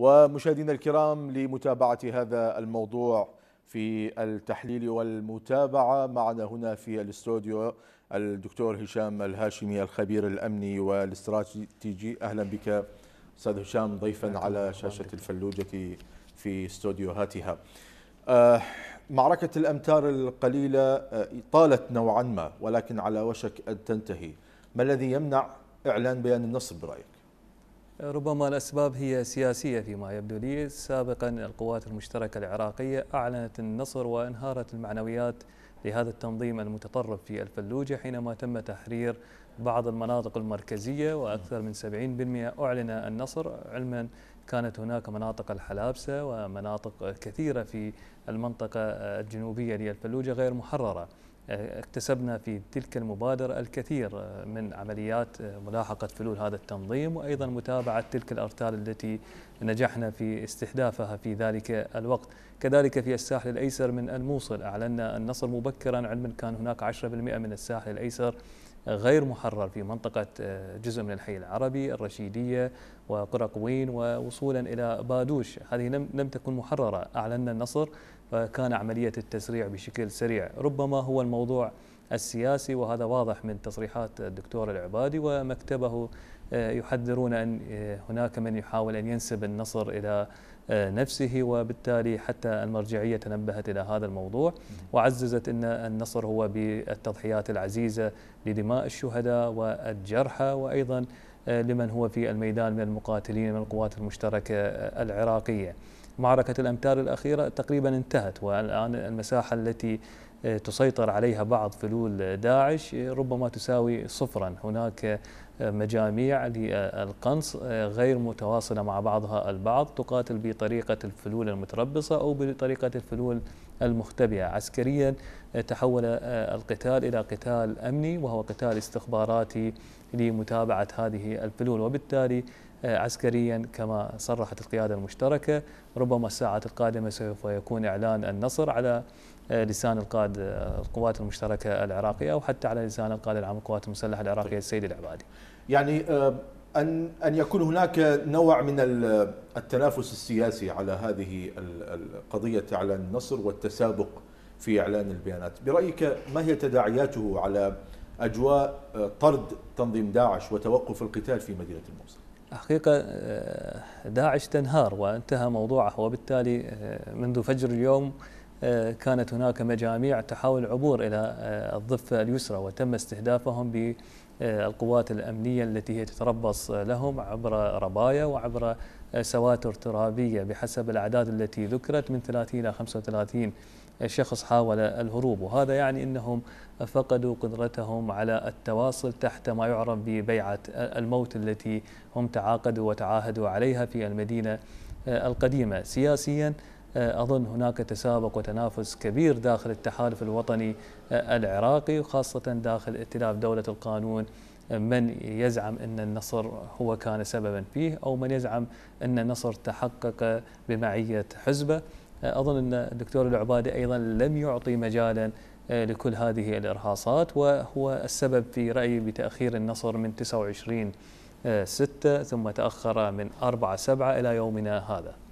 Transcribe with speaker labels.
Speaker 1: ومشاهدينا الكرام لمتابعة هذا الموضوع في التحليل والمتابعة معنا هنا في الاستوديو الدكتور هشام الهاشمي الخبير الأمني والاستراتيجي أهلا بك أستاذ هشام ضيفا على شاشة الفلوجة في استوديوهاتها آه، معركة الأمتار القليلة آه، طالت نوعا ما ولكن على وشك أن تنتهي ما الذي يمنع إعلان بيان النصب برأيك؟
Speaker 2: ربما الأسباب هي سياسية فيما يبدو لي سابقا القوات المشتركة العراقية أعلنت النصر وانهارت المعنويات لهذا التنظيم المتطرف في الفلوجة حينما تم تحرير بعض المناطق المركزية وأكثر من 70% أعلن النصر علما كانت هناك مناطق الحلابسة ومناطق كثيرة في المنطقة الجنوبية للفلوجة غير محررة اكتسبنا في تلك المبادرة الكثير آه، من عمليات آه، ملاحقة فلول هذا التنظيم وأيضا متابعة تلك الأرتال التي نجحنا في استهدافها في ذلك الوقت كذلك في الساحل الأيسر من الموصل أعلنا النصر مبكرا علما كان هناك 10% من الساحل الأيسر غير محرر في منطقة آه، جزء من الحي العربي الرشيدية وقرى قوين ووصولا إلى بادوش هذه لم تكن محررة أعلنا النصر فكان عملية التسريع بشكل سريع ربما هو الموضوع السياسي وهذا واضح من تصريحات الدكتور العبادي ومكتبه آه، يحذرون أن آه، هناك من يحاول أن ينسب النصر إلى آه، نفسه وبالتالي حتى المرجعية تنبهت إلى هذا الموضوع وعززت أن النصر هو بالتضحيات العزيزة لدماء الشهداء والجرحى وأيضا لمن هو في الميدان من المقاتلين من القوات المشتركة العراقية معركة الأمتار الأخيرة تقريبا انتهت والآن المساحة التي آه، تسيطر عليها بعض فلول داعش آه، ربما تساوي صفرا هناك آه، مجاميع للقنص غير متواصلة مع بعضها البعض تقاتل بطريقة الفلول المتربصة أو بطريقة الفلول المختبئة عسكريا تحول القتال إلى قتال أمني وهو قتال استخباراتي لمتابعة هذه الفلول وبالتالي عسكريا كما صرحت القيادة المشتركة ربما الساعة القادمة سوف يكون إعلان النصر على لسان القائد القوات المشتركه العراقيه او حتى على لسان القائد العام القوات المسلحه العراقيه طيب.
Speaker 1: السيد العبادي. يعني آه، ان ان يكون هناك نوع من التنافس السياسي على هذه القضيه على النصر والتسابق في اعلان البيانات، برايك ما هي تداعياته على اجواء آه، طرد تنظيم داعش وتوقف القتال في مدينه الموصل؟
Speaker 2: حقيقة آه، داعش تنهار وانتهى موضوعه وبالتالي منذ فجر اليوم كانت هناك مجاميع تحاول العبور إلى آه، الضفة اليسرى وتم استهدافهم بالقوات الأمنية التي هي تتربص لهم عبر ربايا وعبر سواتر ترابية بحسب الأعداد التي ذكرت من 30 إلى 35 شخص حاول الهروب وهذا يعني أنهم فقدوا قدرتهم على التواصل تحت ما يعرف ببيعة الموت التي هم تعاقدوا وتعاهدوا عليها في المدينة آه، القديمة سياسياً آه، أظن هناك تسابق وتنافس كبير داخل التحالف الوطني آه، العراقي وخاصة داخل ائتلاف دولة القانون آه، من يزعم أن النصر هو كان سببا فيه أو من يزعم أن النصر تحقق بمعية حزبه أظن أن الدكتور العبادي أيضا لم يعطي مجالا لكل هذه الإرهاصات وهو السبب في رأيي بتأخير النصر من 29 ستة ثم تأخر من 4 سبعة إلى يومنا هذا